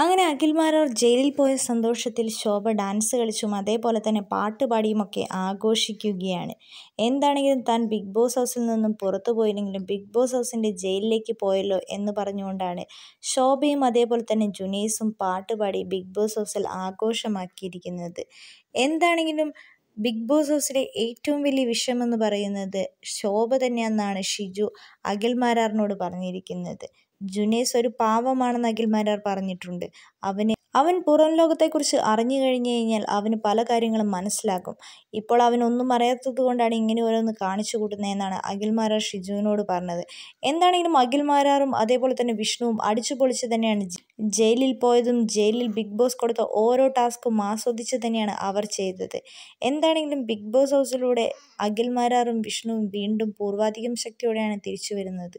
അങ്ങനെ അഖിൽമാരാർ ജയിലിൽ പോയ സന്തോഷത്തിൽ ശോഭ ഡാൻസ് കളിച്ചും അതേപോലെ തന്നെ പാട്ടുപാടിയുമൊക്കെ ആഘോഷിക്കുകയാണ് എന്താണെങ്കിലും താൻ ബിഗ് ബോസ് ഹൗസിൽ നിന്നും പുറത്തു പോയില്ലെങ്കിലും ബിഗ് ബോസ് ഹൗസിൻ്റെ ജയിലിലേക്ക് പോയല്ലോ എന്ന് പറഞ്ഞുകൊണ്ടാണ് ശോഭയും അതേപോലെ തന്നെ ജുനീസും പാട്ടുപാടി ബിഗ് ബോസ് ഹൗസിൽ ആഘോഷമാക്കിയിരിക്കുന്നത് എന്താണെങ്കിലും ബിഗ് ബോസ് ഹൗസിലെ ഏറ്റവും വലിയ എന്ന് പറയുന്നത് ശോഭ തന്നെയെന്നാണ് ഷിജു മാരാറിനോട് പറഞ്ഞിരിക്കുന്നത് ജുനേസ് ഒരു പാവമാണെന്ന് മാരാർ പറഞ്ഞിട്ടുണ്ട് അവന് അവൻ പുറം ലോകത്തെക്കുറിച്ച് അറിഞ്ഞു കഴിഞ്ഞു കഴിഞ്ഞാൽ അവന് പല കാര്യങ്ങളും മനസ്സിലാക്കും ഇപ്പോൾ ഒന്നും അറിയാത്തത് കൊണ്ടാണ് ഇങ്ങനെ ഓരോന്ന് കാണിച്ചു കൂട്ടുന്നതെന്നാണ് അഖിൽമാരാർ ഷിജുവിനോട് പറഞ്ഞത് എന്താണെങ്കിലും അഖിൽമാരാറും അതേപോലെ തന്നെ വിഷ്ണുവും അടിച്ചു പൊളിച്ച് തന്നെയാണ് ജയിലിൽ പോയതും ജയിലിൽ ബിഗ് ബോസ് കൊടുത്ത ഓരോ ടാസ്കും ആസ്വദിച്ച് തന്നെയാണ് അവർ ചെയ്തത് എന്താണെങ്കിലും ബിഗ് ബോസ് ഹൗസിലൂടെ അഖിൽമാരാറും വിഷ്ണുവും വീണ്ടും പൂർവാധികം ശക്തിയോടെയാണ് തിരിച്ചു വരുന്നത്